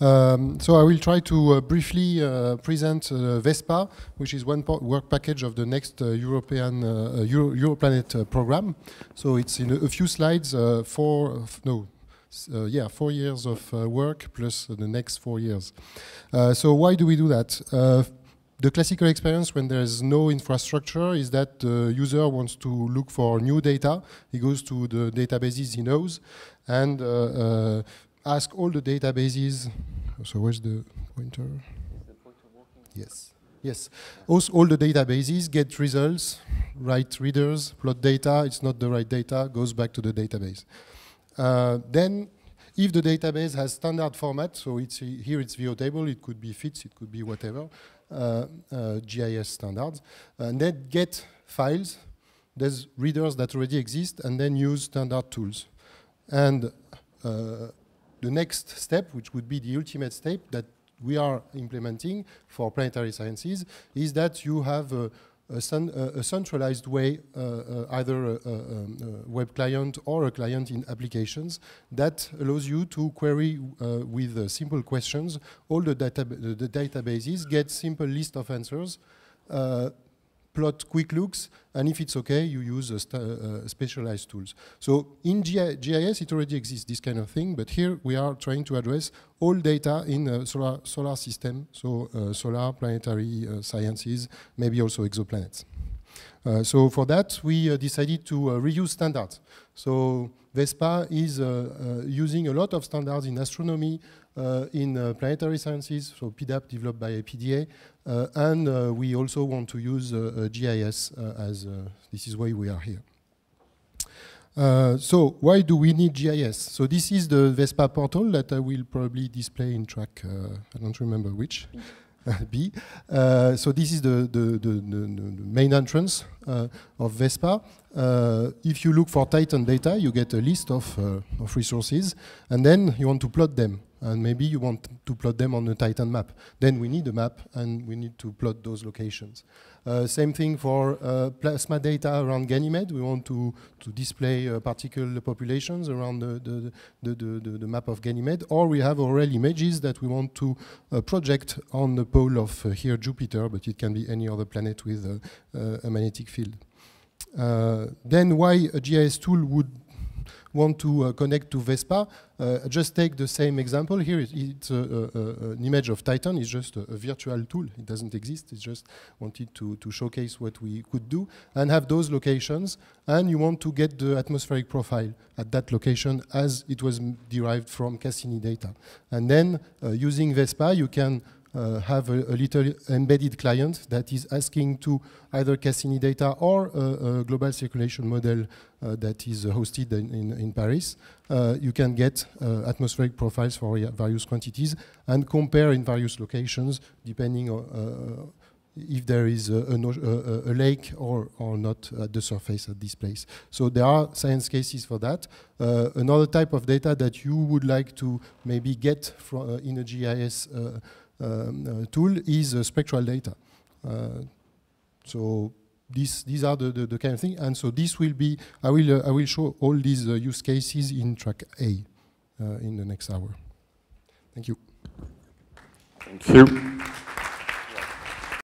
Um, so I will try to uh, briefly uh, present uh, VESPA, which is one work package of the next uh, European uh, uh, Euro Europlanet program. So it's in a, a few slides, four, no, yeah, four years of work plus the next four years. so why do we do that? the classical experience when there is no infrastructure is that the user wants to look for new data. He goes to the databases he knows and uh, uh, ask all the databases. So where's the pointer? yes. Yes. Also, all the databases get results, write readers, plot data. It's not the right data, goes back to the database. Uh, then, if the database has standard format, so it's here it's VO table, it could be FITS, it could be whatever, uh, uh, GIS standards, and then get files. There's readers that already exist, and then use standard tools. And uh, the next step, which would be the ultimate step that we are implementing for planetary sciences, is that you have a, a, a centralized way, uh, uh either a, uh, uh, um, a, web client or a client in applications, that allows you to query with simple questions all the, data the databases, get simple list of answers, plot quick looks, and if it's okay, you use uh, uh, specialized tools. So in G GIS, it already exists, this kind of thing, but here we are trying to address all data in solar, solar system, so uh, solar, planetary uh, sciences, maybe also exoplanets. Uh, so for that, we uh, decided to uh, reuse standards. So Vespa is using a lot of standards in astronomy, uh, in uh, planetary sciences, so PDAP developed by APDA, uh, and we also want to use GIS as this is why we are here. Uh, so why do we need GIS? So this is the Vespa portal that I will probably display in track, uh, I don't remember which, B. Uh, so this is the, the, the, the main entrance of Vespa. if you look for Titan data, you get a list of, of resources, and then you want to plot them and maybe you want to plot them on a Titan map. Then we need a map, and we need to plot those locations. Uh, same thing for uh, plasma data around Ganymede. We want to, to display uh, particle populations around the the, the, the, the, map of Ganymede, or we have Aurel images that we want to uh, project on the pole of uh, here Jupiter, but it can be any other planet with uh, a magnetic field. then why a GIS tool would want to uh, connect to Vespa, uh, just take the same example here. It, it's an image of Titan. It's just a, a, virtual tool. It doesn't exist. It's just wanted to, to showcase what we could do and have those locations. And you want to get the atmospheric profile at that location as it was derived from Cassini data. And then uh, using Vespa, you can uh, have a, a, little embedded client that is asking to either Cassini data or a, a global circulation model uh, that is hosted in, in, in Paris, uh, you can get uh, atmospheric profiles for various quantities and compare in various locations depending on uh, if there is a, a, a, lake or, or not at the surface at this place. So there are science cases for that. Uh, another type of data that you would like to maybe get from, uh, in a GIS uh, uh, tool is uh, spectral data. Uh, so these these are the, the, the, kind of thing, and so this will be. I will I will show all these use cases in track A in the next hour. Thank you. Thank you.